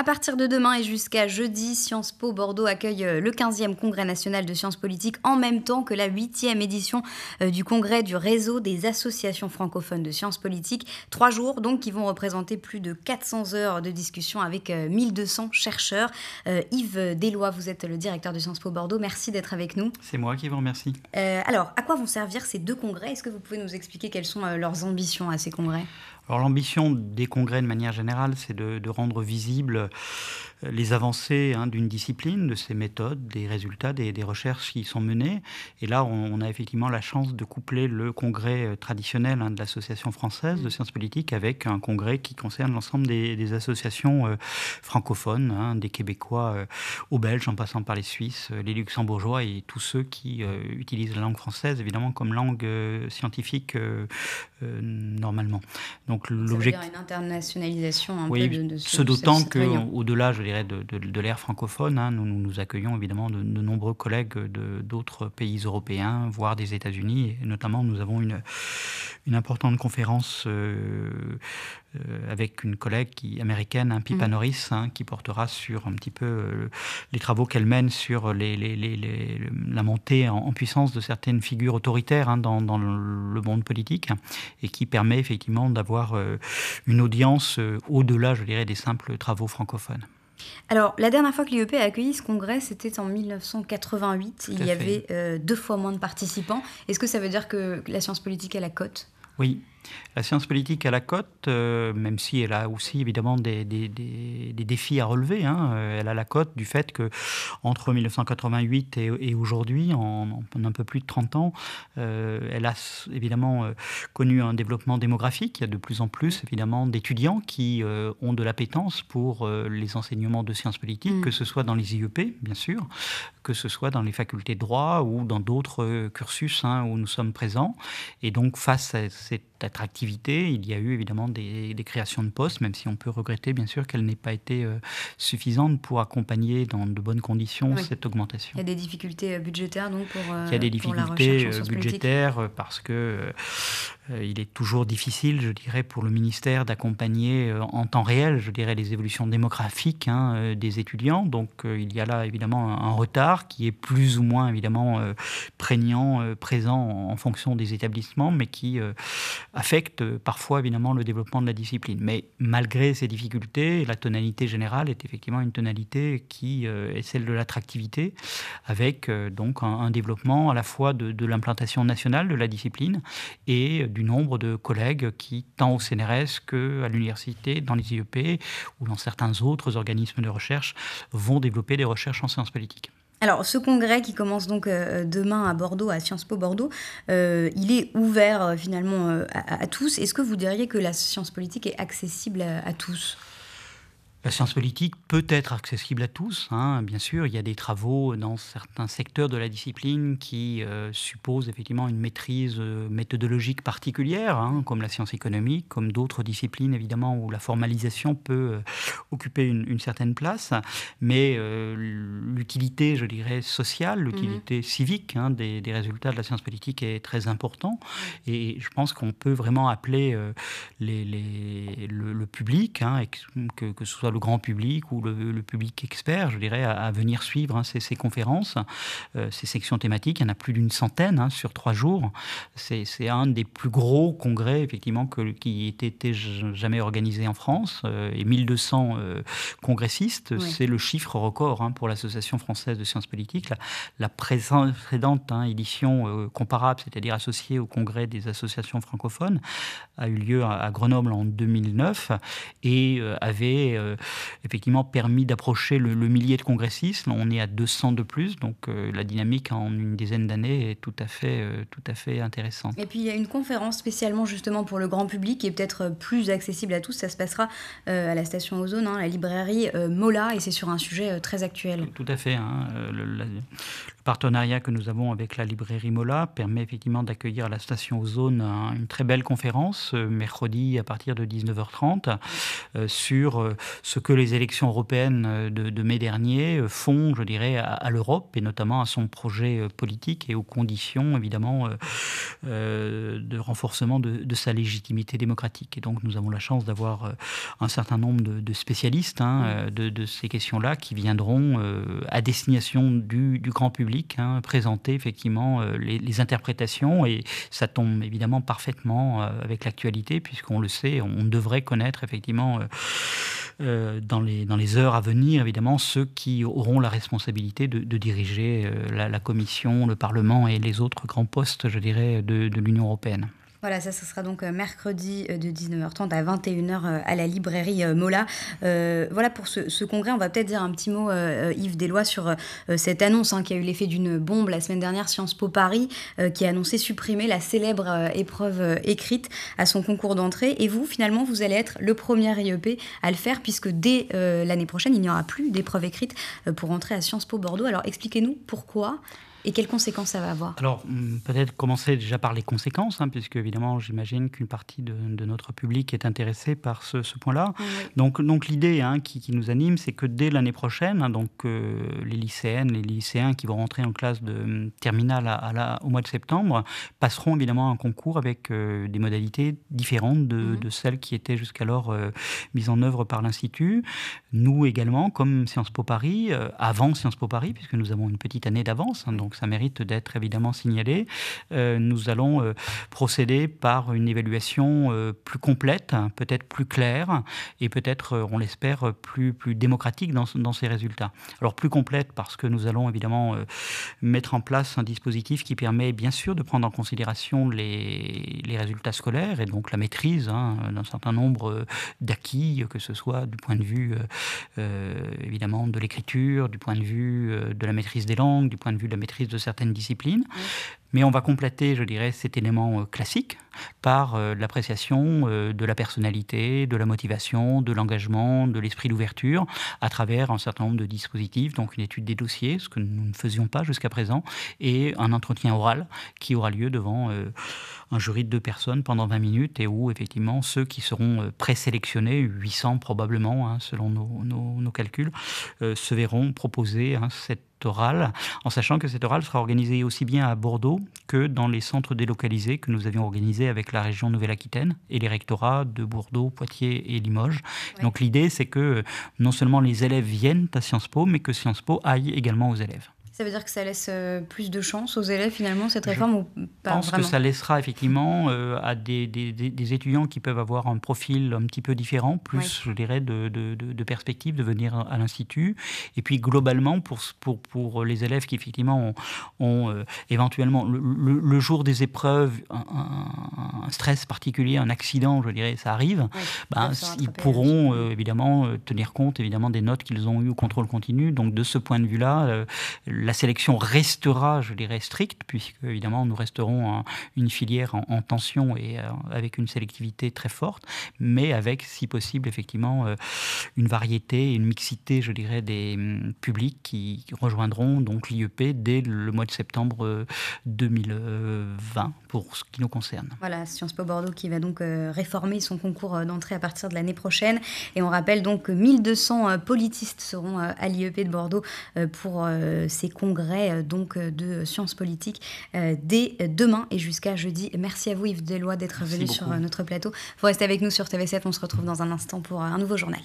À partir de demain et jusqu'à jeudi, Sciences Po Bordeaux accueille euh, le 15e Congrès national de sciences politiques en même temps que la 8e édition euh, du Congrès du réseau des associations francophones de sciences politiques. Trois jours donc qui vont représenter plus de 400 heures de discussion avec 1200 euh, chercheurs. Yves Deslois, vous êtes le directeur de Sciences Po Bordeaux. Merci d'être avec nous. C'est moi qui vous remercie. alors, à quoi vont servir ces deux congrès Est-ce que vous pouvez nous expliquer quelles sont leurs ambitions à ces congrès l'ambition des congrès de manière générale, c'est de, rendre visibles euh, les avancées hein, d'une discipline, de ses méthodes, des résultats, des, recherches qui sont menées. Et là, on, a effectivement la chance de coupler le congrès euh, traditionnel hein, de l'Association française de sciences politiques avec un congrès qui concerne l'ensemble des, associations euh, francophones, hein, des Québécois aux Belges, en passant par les Suisses, les Luxembourgeois et tous ceux qui utilisent la langue française, évidemment, comme langue scientifique normalement. Donc, donc l'objectif. une internationalisation un peu de, de ce, ce d'autant que, au-delà, je dirais, de, de, l'ère francophone, hein, nous, nous accueillons évidemment de, nombreux collègues de d'autres pays européens, voire des États-Unis. Notamment, nous avons une, une importante conférence euh, euh, avec une collègue qui, américaine, hein, Pippa mm. Norris, hein, qui portera sur un petit peu euh, les travaux qu'elle mène sur les, les, les, la montée en, puissance de certaines figures autoritaires dans, dans, le monde politique et qui permet effectivement d'avoir euh, une audience euh, au-delà, je dirais, des simples travaux francophones. Alors, la dernière fois que l'IEP a accueilli ce congrès, c'était en 1988. Il y avait euh, deux fois moins de participants. Est-ce que ça veut dire que la science politique a la cote Oui, la science politique à la cote, euh, même si elle a aussi évidemment des, défis à relever, hein, euh, elle a la cote du fait que entre 1988 et, aujourd'hui, en, un peu plus de 30 ans, euh, elle a évidemment connu un développement démographique. Il y a de plus en plus évidemment d'étudiants qui ont de l'appétence pour les enseignements de sciences politiques, mm. que ce soit dans les IEP, bien sûr, que ce soit dans les facultés de droit ou dans d'autres cursus hein, où nous sommes présents. Et donc face à cette attractivité, il y a eu évidemment des, créations de postes, même si on peut regretter bien sûr qu'elles n'aient pas été suffisante euh, suffisantes pour accompagner dans de bonnes conditions cette augmentation. Il y a des difficultés euh, budgétaires donc pour. Euh, il y a des euh, difficultés budgétaires parce que euh, il est toujours difficile, je dirais, pour le ministère d'accompagner euh, en temps réel, je dirais, les évolutions démographiques hein, euh, des étudiants. Donc il y a là évidemment un, retard qui est plus ou moins évidemment prégnant, présent en, fonction des établissements, mais qui affecte parfois évidemment le développement de la discipline. Mais malgré ces difficultés, la tonalité générale est effectivement une tonalité qui est celle de l'attractivité, avec donc un, développement à la fois de, de l'implantation nationale de la discipline et du du nombre de collègues qui, tant au CNRS qu'à l'université, dans les IEP ou dans certains autres organismes de recherche, vont développer des recherches en sciences politiques. Alors, ce congrès qui commence donc euh, demain à Bordeaux, à Sciences Po Bordeaux, euh, il est ouvert euh, finalement à, tous. Est-ce que vous diriez que la science politique est accessible à tous la science politique peut être accessible à tous. Hein, bien sûr, il y a des travaux dans certains secteurs de la discipline qui euh, supposent effectivement une maîtrise euh, méthodologique particulière, hein, comme la science économique, comme d'autres disciplines évidemment où la formalisation peut euh, occuper une, certaine place. Mais l'utilité, je dirais, sociale, mm-hmm. l'utilité civique hein, des, résultats de la science politique est très important. Et je pense qu'on peut vraiment appeler les, le, public, que, ce soit grand public ou le, public expert, je dirais, à, venir suivre hein, ces, conférences, euh, ces sections thématiques. Il y en a plus d'une centaine hein, sur trois jours. C'est, un des plus gros congrès, effectivement, que, qui ait été jamais organisé en France. Euh, et 1200 euh, congressistes, c'est le chiffre record hein, pour l'Association française de sciences politiques. La, précédente édition comparable, c'est-à-dire associée au congrès des associations francophones, a eu lieu à Grenoble en 2009 et avait euh, effectivement permis d'approcher le, millier de congressistes. On est à 200 de plus, donc euh, la dynamique en une dizaine d'années est tout à fait, euh, tout à fait intéressante. Et puis il y a une conférence spécialement justement pour le grand public qui est peut-être plus accessible à tous. Ça se passera à la station Ozone, hein, la librairie Mola, et c'est sur un sujet très actuel. Tout, à fait. Hein, le, partenariat que nous avons avec la librairie Mola permet effectivement d'accueillir à la station Ozone une très belle conférence mercredi à partir de 19h30 sur, ce que les élections européennes euh, de, mai dernier euh, font, je dirais, à, l'Europe et notamment à son projet euh, politique et aux conditions, évidemment, de renforcement de, sa légitimité démocratique. Et donc, nous avons la chance d'avoir un certain nombre de, spécialistes hein, de, ces questions-là qui viendront à destination du, grand public hein, présenter effectivement les, interprétations et ça tombe évidemment parfaitement avec l'actualité puisqu'on le sait, on devrait connaître effectivement. Euh, dans, les, heures à venir, évidemment, ceux qui auront la responsabilité de, diriger euh, la, Commission, le Parlement et les autres grands postes, je dirais, de l'Union européenne. Voilà, ça, sera donc euh, mercredi euh, de 19h30 à 21h euh, à la librairie Mola. voilà pour ce, congrès. On va peut-être dire un petit mot, Yves Deslois, sur cette annonce hein, qui a eu l'effet d'une bombe la semaine dernière, Sciences Po Paris, qui a annoncé supprimer la célèbre épreuve écrite à son concours d'entrée. Et vous, finalement, vous allez être le premier IEP à le faire, puisque dès l'année prochaine, il n'y aura plus d'épreuve écrite pour entrer à Sciences Po Bordeaux. Alors expliquez-nous pourquoi et quelles conséquences ça va avoir Alors, hmm, peut-être commencer déjà par les conséquences, hein, puisque évidemment, j'imagine qu'une partie de, notre public est intéressée par ce, point-là. Ah donc, donc l'idée hein, qui, nous anime, c'est que dès l'année prochaine, hein, donc euh, les lycéennes, les lycéens qui vont rentrer en classe de hmm, terminale à, au mois de septembre passeront évidemment un concours avec euh, des modalités différentes mhm. de, celles qui étaient jusqu'alors euh, mises en œuvre par l'Institut. Nous également, comme Sciences Po Paris, avant Sciences Po Paris, puisque nous avons une petite année d'avance, donc ça mérite d'être évidemment signalé. Euh, nous allons euh, procéder par une évaluation euh, plus complète, peut-être plus claire et peut-être, on l'espère, plus, plus démocratique dans, dans, ces résultats. Alors plus complète parce que nous allons évidemment mettre en place un dispositif qui permet bien sûr de prendre en considération les, résultats scolaires et donc la maîtrise hein, d'un certain nombre d'acquis, que ce soit du point de vue évidemment de l'écriture, du point de vue de la maîtrise des langues, du point de vue de la maîtrise de certaines disciplines. Mais on va compléter, je dirais, cet élément euh, classique par euh, l'appréciation euh, de la personnalité, de la motivation, de l'engagement, de l'esprit d'ouverture, à travers un certain nombre de dispositifs, donc une étude des dossiers, ce que nous ne faisions pas jusqu'à présent, et un entretien oral qui aura lieu devant un jury de deux personnes pendant 20 minutes, et où effectivement ceux qui seront présélectionnés, 800 probablement, hein, selon nos, nos, calculs, se verront proposer hein, cette oral, en sachant que cette orale sera organisée aussi bien à Bordeaux que dans les centres délocalisés que nous avions organisés avec la région Nouvelle-Aquitaine et les rectorats de Bordeaux, Poitiers et Limoges. Donc l'idée, c'est que non seulement les élèves viennent à Sciences Po, mais que Sciences Po aille également aux élèves. Ça veut dire que ça laisse euh, plus de chance aux élèves finalement cette réforme Je ou pas pense que ça laissera effectivement euh, à des, des, étudiants qui peuvent avoir un profil un petit peu différent, plus je dirais de, de, de, perspective de venir à l'institut. Et puis globalement pour, pour, pour les élèves qui effectivement ont, euh, éventuellement le, jour des épreuves un, stress particulier, un accident, je dirais, ça arrive. Ben, ils pourront évidemment tenir compte évidemment des notes qu'ils ont eues au contrôle continu. Donc de ce point de vue là la sélection restera, je dirais, stricte, puisque évidemment nous resterons une filière en, tension et euh, avec une sélectivité très forte, mais avec, si possible, effectivement, euh, une variété, une mixité, je dirais, des mm, publics qui rejoindront donc l'IEP dès le mois de septembre 2020 euh, pour ce qui nous concerne. Voilà, Sciences Po Bordeaux qui va donc réformer son concours d'entrée à partir de l'année prochaine. Et on rappelle donc que 1200 politistes seront à l'IEP de Bordeaux pour ces concours congrès euh, donc euh, de sciences politiques euh, dès demain et jusqu'à jeudi. Merci à vous Yves Delois d'être venu sur notre plateau. Vous restez avec nous sur TV7, on se retrouve dans un instant pour un nouveau journal.